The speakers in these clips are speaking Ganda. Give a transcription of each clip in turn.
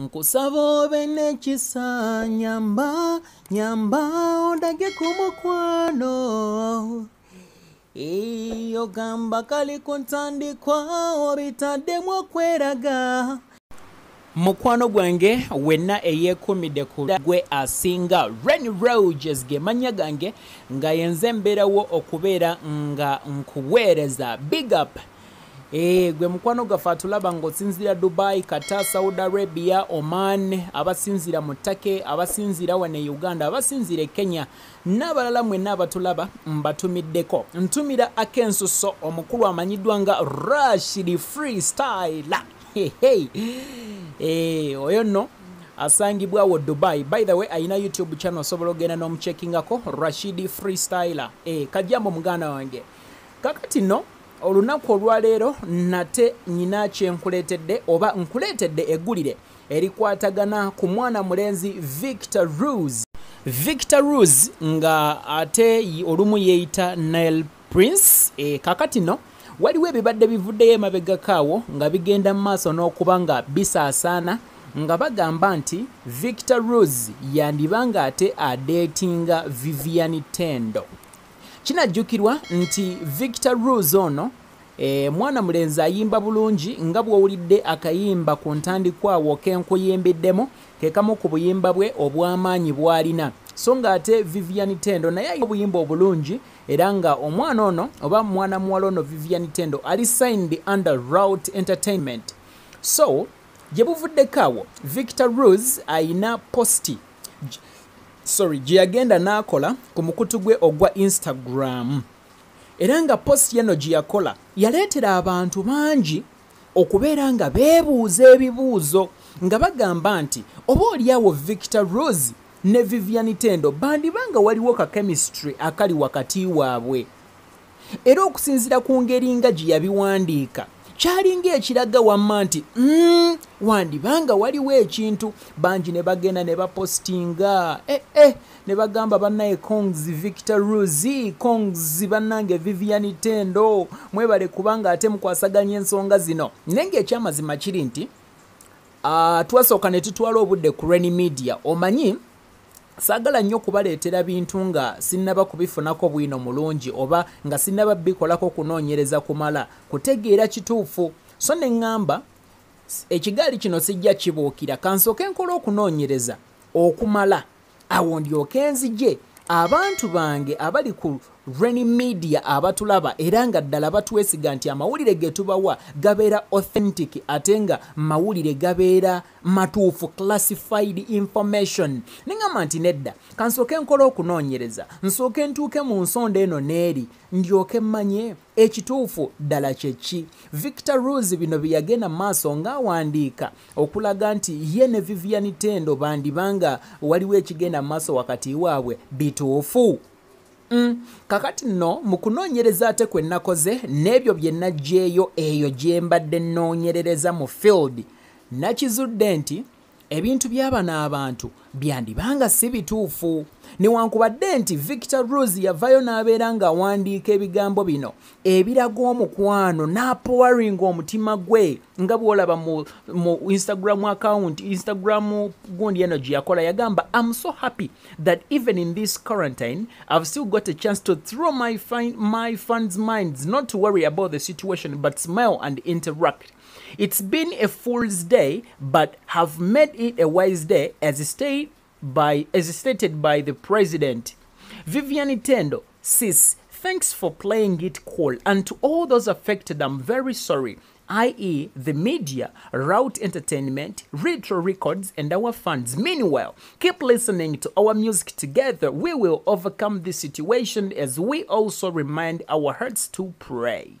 nkusaba obe nekisa nyamba nyamba odage ku mukwano eyo gamba kali ku ntandikwa obitaddemu okweraga mukwano gwange wenna eyeekuumidde ku gwe asinga ren roges gemannya gange nga yenze mbeerawo okubeera nga nkuweereza big up ee eh, gwe mukwano gaffe atulaba ngaosinzira dubai kata saudi arabia oman abasinzira mu take abasinzira wane uganda abasinzira e kenya n'abalala mwenna abatulaba mbatumiddeko ntumira akensuso omukulu amanyiddwa nga rashid freestyle hehey ee eh, oyo nno asangibwa wo dubai by the way ayina youtube channel osobola ogenda n'omuchekingako rashid freestyler e eh, kajambo muganda wange kakati no olunaku olwaleero nate nyina kyenkuleetedde oba nkuleetedde eggulire erikwatagana ku mwana mulenzi victor ruse victor ruse nga ate olumu yeeyita nil prince e, kakati no waliwo ebibadde bivuddeyo emabegakaawo nga bigenda mu maaso n'okuba nga bisaasaana nga bagamba nti victor ruse yandiba nga ate adeetinga vivian tendo kinajjukirwa nti victor ruse ono e, mwana mulenzi ayimba bulungi nga bwowulidde akayimba ku ntandikwawo kenkuyimbiddemu kekamu ku buyimba bwe obw'amaanyi bw'alina so ng'ate vivian tendo naye obuyimba obulungi era nga omwana ono oba mwana muwala ono vivian tendo ali signed under rout entertainment so gye buvuddeko awo victor ruse ayina posti sorry gye yagenda n'akola ku mukutu gwe ogwa instagram era nga posti eno gye yakola yaleetera abantu bangi okubeera nga beebuuza ebibuuzo nga bagamba nti oba oliawo victor rose ne vivianitendo bandibanga waliwo ka chemistry akali wakati waabwe era okusinziira ku ngeri nga gye yabiwandiika kyalinga ekiraga wamma nti mm, wandibanga waliwo ekintu bangi ne bagenda ne bapositinga eh, eh, ne bagamba bannaye congs victor rusi congs bannange vivian tendo mwebale kubanga ate mukwasaganya ensonga zino naye ngaekyamazima kiri nti uh, twasooka ne tutwala obudde ku rain media omanyi oh, saagala nnyo okubaleetera bintu nga sinnaba kubifunako bwino mulungi oba nga sinnaba bikolako okunoonyereza kumala kutegeera kituufu so ne ŋŋamba ekigaali kino sijja kibuukira kansooke nkola okunoonyereza okumala awo ndyokenzije abantu bange abali ku reni media abatulaba era nga ddala batwesiga nti amawulire ge tubawa gabeera authentic ate nga mawulire gabeera matuufu classified information neŋgamba nti nedda kansooke nkola okunoonyereza nsooke ntuuke mu nsonda eno n'eri ndyoke mmanye ekituufu ddala kyeki victor ruse bino bye yagenda mu maaso ng'awandiika okulaga nti ye ne vivian tendo bandibanga waliwo ekigenda mu maaso wakati waabwe bituufu Mm. kakati nno mu kunoonyereza ate kwe nnakoze n'ebyo bye najjaeyo eyo gye mbadde nnoonyerereza mu field nakizudde nti ebintu byabana abantu byandibanga si bituufu newankubadde nti victor ruz yavayo n'abeera ng'awandiika ebigambo bino ebiraga omukwano n'apowering omutima gwe nga bwolaba mu, mu instagram account instagram gundi eno gye yakola yagamba am so happy that even in this quarantine i've still got a chance to throw my, my funds minds not to worry about the situation but smile and interact It's been a fool's day, but have made it a wise day, as stated by, as stated by the president. Vivian Nintendo sis, thanks for playing it cool. And to all those affected, I'm very sorry i.e., the media, Route Entertainment, Retro Records, and our fans. Meanwhile, keep listening to our music together. We will overcome this situation as we also remind our hearts to pray.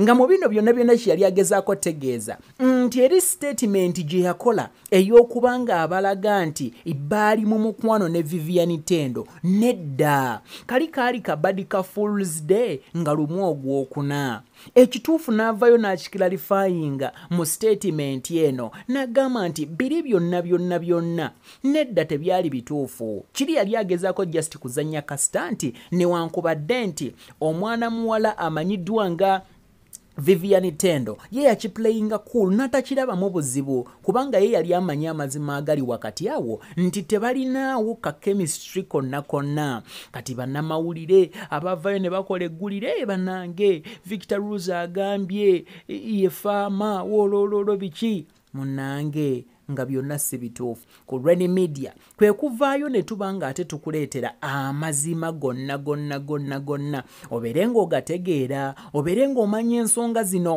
nga mu bino byonna byonna kyeyali agezaako otegeeza nti eri sitatimenti gye yakola ey'okuba nga abalaga nti baali mu mukwano ne viviani tendo nedda kali kaali kabadi ka fools day nga lumu ogwokuna ekituufu n'avaayo n'akikiralifayinga mu sitatimenti eno n'agamba nti biri byonna byonna byonna nedda tebyali bituufu kiri yali agezaako justi kuzannya kasita nti newankubadde nti omwana muwala amanyiddwa nga vivian tendo ye yakiplayinga cool natakirabamu buzibu kubanga ye yali amanyi amazima agali wakati awo nti tebalinaawo ka kemistry konna konna kati bannamawulire abavayo ne bakola eggulire ebanange victor ruse agambye yefaama woololoolo biki munange nga byonna si bituufu ku reni media kwe kuvaayo ne tuba nga ate tukuleetera amazima gonna gonna gonna gonna obeere ng'ogategeera obeere ng'omanya ensonga zino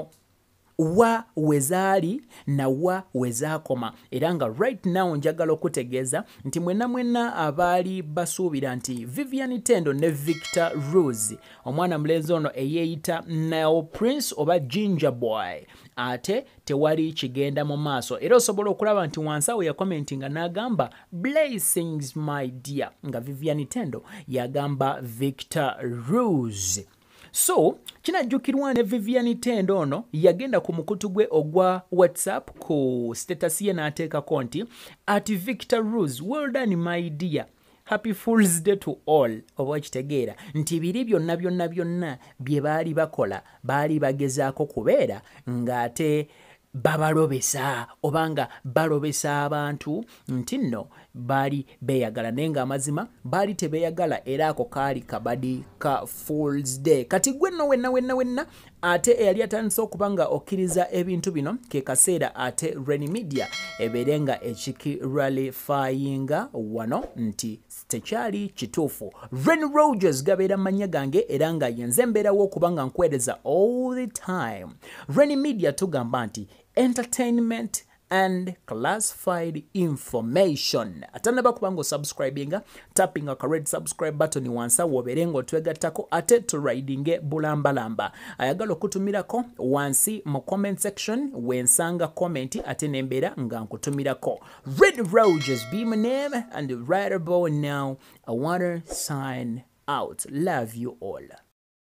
wa wezaali na wa wezaakoma era nga right now njagala okutegeeza nti mwenna mwenna abaali basuubira nti vivian tendo ne victor rose omwana mulenzi ono eyeeyita nil prince oba ginger boy ate tewali kigenda mu maaso era osobola okulaba nti wansawe yakomenti nga n'agamba blessings my dear nga vivian tendo yagamba victor rose so kinajjukirwa ne vivian tend ono yagenda ku mukutu gwe ogwa whatsapp ku status ye n'ateekako nti at victor rus weldan my dear happy fools day to all obaakitegeera nti biri byonna byonna byonna bye baali bakola baali bagezaako kubeera ng'ate babalobesa oba nga balobesa abantu nti nno baali beeyagala naye ngaamazima baali tebeeyagala era ako kaali kabadi ka fools day kati gwe nno wenna wenna wenna ate eyali atandisa okuba nga okkiriza ebintu bino ke kaseera ate renmedia ebeere nga ekikiralifayinga wano nti tekyali kituufu ren rogers gabeera mannya gange era nga yenze mbeerawo okuba nga nkuweereza all the time renmedia tugamba nti entertainment and classified information atanaba kuba ngaosubscribinga tapping akared subscribe button wansi awo obeere ngaotwegattako ate turidinge bulambalamba ayagala okutumirako wansi mu comment section wensanga comment ate nembeera nga nkutumirako red roges beamname and rightable now i wanter sign out love you all